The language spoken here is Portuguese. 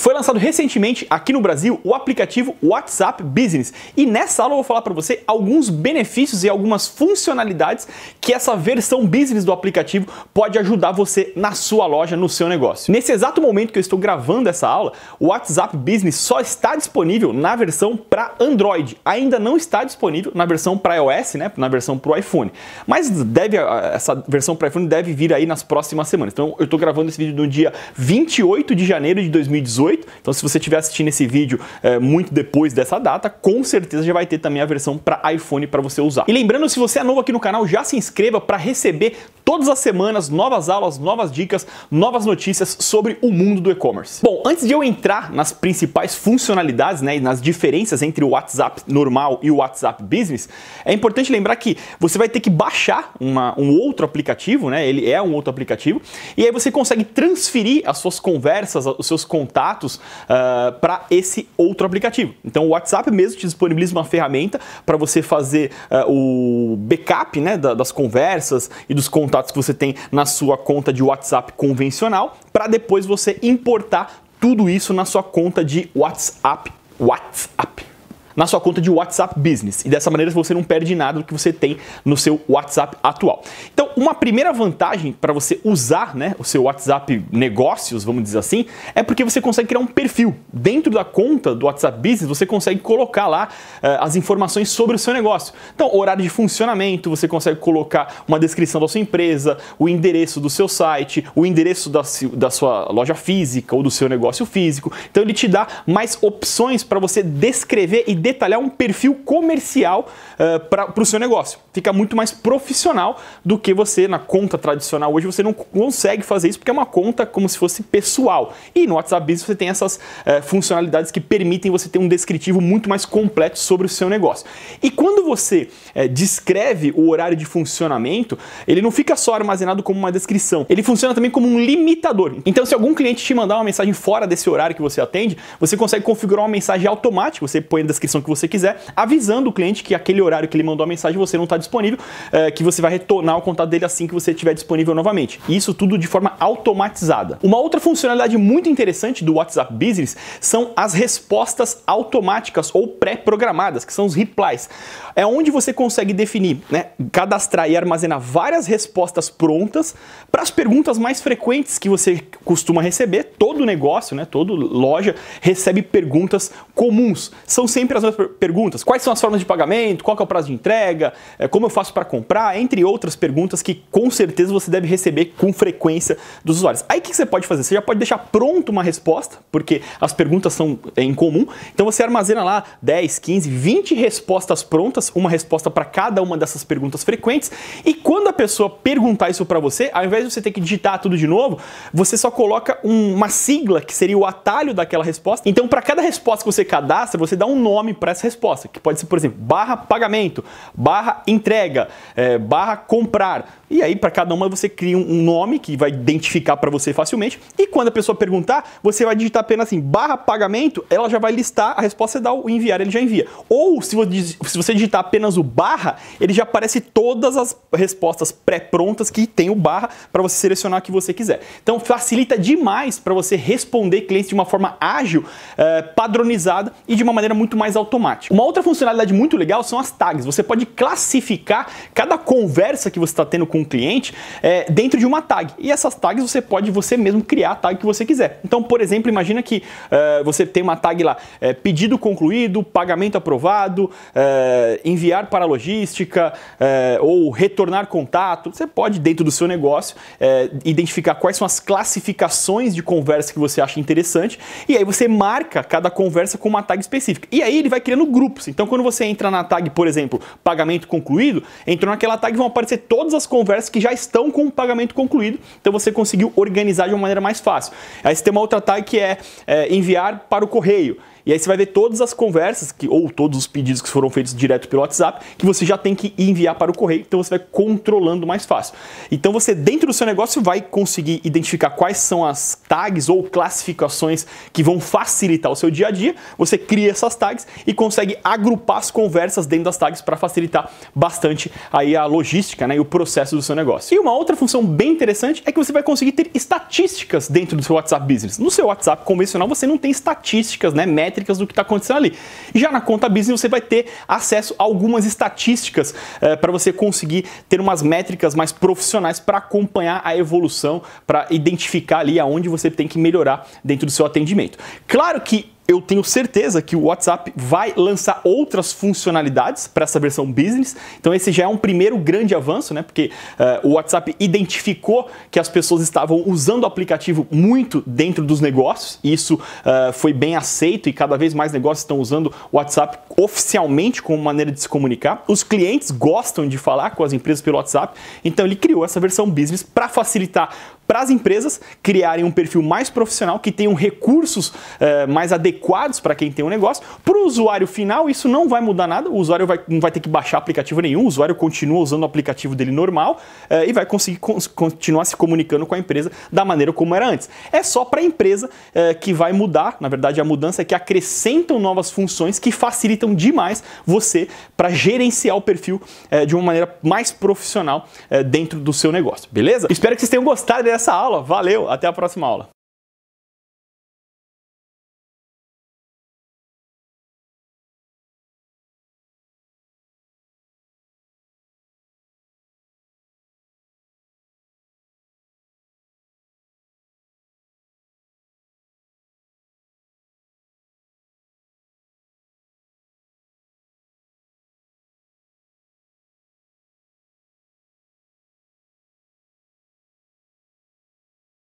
Foi lançado recentemente aqui no Brasil o aplicativo WhatsApp Business e nessa aula eu vou falar para você alguns benefícios e algumas funcionalidades que essa versão business do aplicativo pode ajudar você na sua loja, no seu negócio. Nesse exato momento que eu estou gravando essa aula, o WhatsApp Business só está disponível na versão para Android, ainda não está disponível na versão para iOS, né, na versão para o iPhone. Mas deve essa versão para iPhone deve vir aí nas próximas semanas. Então eu estou gravando esse vídeo no dia 28 de janeiro de 2018 2018. Então, se você estiver assistindo esse vídeo é, muito depois dessa data, com certeza já vai ter também a versão para iPhone para você usar. E lembrando, se você é novo aqui no canal, já se inscreva para receber todas as semanas novas aulas, novas dicas, novas notícias sobre o mundo do e-commerce. Bom, antes de eu entrar nas principais funcionalidades né, e nas diferenças entre o WhatsApp normal e o WhatsApp Business, é importante lembrar que você vai ter que baixar uma, um outro aplicativo, né? Ele é um outro aplicativo, e aí você consegue transferir as suas conversas, os seus contatos contatos uh, ah, para esse outro aplicativo. Então o WhatsApp mesmo te disponibiliza uma ferramenta para você fazer uh, o backup né, da, das conversas e dos contatos que você tem na sua conta de WhatsApp convencional, para depois você importar tudo isso na sua conta de WhatsApp. WhatsApp na sua conta de WhatsApp Business. E dessa maneira você não perde nada do que você tem no seu WhatsApp atual. Então, uma primeira vantagem para você usar né, o seu WhatsApp Negócios, vamos dizer assim, é porque você consegue criar um perfil. Dentro da conta do WhatsApp Business, você consegue colocar lá uh, as informações sobre o seu negócio. Então, horário de funcionamento, você consegue colocar uma descrição da sua empresa, o endereço do seu site, o endereço da, da sua loja física ou do seu negócio físico. Então, ele te dá mais opções para você descrever e detalhar um perfil comercial uh, eh, para o seu negócio. Fica muito mais profissional do que você na conta tradicional. Hoje você não consegue fazer isso porque é uma conta como se fosse pessoal. E no WhatsApp Business você tem essas uh, funcionalidades que permitem você ter um descritivo muito mais completo sobre o seu negócio. E quando você uh, descreve o horário de funcionamento, ele não fica só armazenado como uma descrição, ele funciona também como um limitador. Então, se algum cliente te mandar uma mensagem fora desse horário que você atende, você consegue configurar uma mensagem automática. Você põe a descrição descrição que você quiser, avisando o cliente que aquele horário que ele mandou a mensagem você não está disponível, é, que você vai retornar o contato dele assim que você estiver disponível novamente. isso tudo de forma automatizada. Uma outra funcionalidade muito interessante do WhatsApp Business são as respostas automáticas ou pré-programadas, que são os replies. É onde você consegue definir, né, cadastrar e armazenar várias respostas prontas para as perguntas mais frequentes que você costuma receber. Todo negócio, né, toda loja recebe perguntas comuns. São sempre as perguntas. Quais são as formas de pagamento? Qual é o prazo de entrega? É, como eu faço para comprar? Entre outras perguntas que com certeza você deve receber com frequência dos usuários. Aí o que você pode fazer? Você já pode deixar pronto uma resposta, porque as perguntas são é, em comum. Então você armazena lá 10, 15, 20 respostas prontas, uma resposta para cada uma dessas perguntas frequentes. E quando a pessoa perguntar isso para você, ao invés de você ter que digitar tudo de novo, você só coloca uma sigla que seria o atalho daquela resposta. Então, para cada resposta que você cadastra, você dá um nome nome para essa resposta, que pode ser, por exemplo, barra pagamento, barra entrega, é, barra comprar. E aí, para cada uma, você cria um nome que vai identificar para você facilmente. E quando a pessoa perguntar, você vai digitar apenas assim, barra pagamento, ela já vai listar a resposta, você dá o enviar, ele já envia. Ou se você digitar apenas o barra, ele já aparece todas as respostas pré-prontas que tem o barra para você selecionar a que você quiser. Então, facilita demais para você responder clientes de uma forma ágil, é, padronizada e de uma maneira muito mais automático. Uma outra funcionalidade muito legal são as tags. Você pode classificar cada conversa que você está tendo com o cliente é, dentro de uma tag. E essas tags você pode você mesmo criar a tag que você quiser. Então, por exemplo, imagina que é, você tem uma tag lá, é, pedido concluído, pagamento aprovado, é, enviar para logística é, ou retornar contato. Você pode, dentro do seu negócio, é, identificar quais são as classificações de conversa que você acha interessante e aí você marca cada conversa com uma tag específica. E aí ele vai criando grupos. Então, quando você entra na tag, por exemplo, pagamento concluído, entrou naquela tag vão aparecer todas as conversas que já estão com o pagamento concluído. Então, você conseguiu organizar de uma maneira mais fácil. Aí você tem uma outra tag que é, é enviar para o correio. E aí você vai ver todas as conversas que ou todos os pedidos que foram feitos direto pelo WhatsApp que você já tem que enviar para o correio, então você vai controlando mais fácil. Então você dentro do seu negócio vai conseguir identificar quais são as tags ou classificações que vão facilitar o seu dia a dia. Você cria essas tags e consegue agrupar as conversas dentro das tags para facilitar bastante aí a logística, né, e o processo do seu negócio. E uma outra função bem interessante é que você vai conseguir ter estatísticas dentro do seu WhatsApp Business. No seu WhatsApp convencional você não tem estatísticas, né, médicas métricas do que está acontecendo ali. Já na conta business você vai ter acesso a algumas estatísticas é, eh, para você conseguir ter umas métricas mais profissionais para acompanhar a evolução, para identificar ali aonde você tem que melhorar dentro do seu atendimento. Claro que eu tenho certeza que o WhatsApp vai lançar outras funcionalidades para essa versão business. Então esse já é um primeiro grande avanço, né? Porque uh, o WhatsApp identificou que as pessoas estavam usando o aplicativo muito dentro dos negócios. E isso uh, foi bem aceito e cada vez mais negócios estão usando o WhatsApp oficialmente como maneira de se comunicar. Os clientes gostam de falar com as empresas pelo WhatsApp, então ele criou essa versão business para facilitar para as empresas criarem um perfil mais profissional, que tenham recursos eh, mais adequados para quem tem um negócio. Para o usuário final, isso não vai mudar nada, o usuário vai, não vai ter que baixar aplicativo nenhum, o usuário continua usando o aplicativo dele normal eh, e vai conseguir con continuar se comunicando com a empresa da maneira como era antes. É só para a empresa eh, que vai mudar, na verdade a mudança é que acrescentam novas funções que facilitam demais você para gerenciar o perfil de uma maneira mais profissional dentro do seu negócio, beleza? Espero que vocês tenham gostado dessa essa aula. Valeu, até a próxima aula.